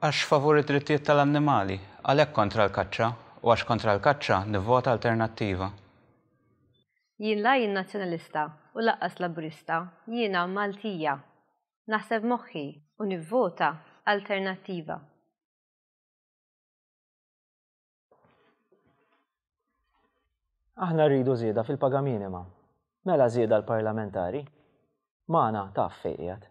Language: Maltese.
Għax favori drittijiet tal-annimali, għalhekk kontra l-kaċċa u għax kontra l-kaċċa nivvota alternattiva. Jien la jien nazzjonalista u laqqas laburista, jiena Maltija. Naħseb moħħi u nivvota alternattiva. Aħna rridu zieda fil-paga Mela zieda l-parlamentari? Mana taf fejjat.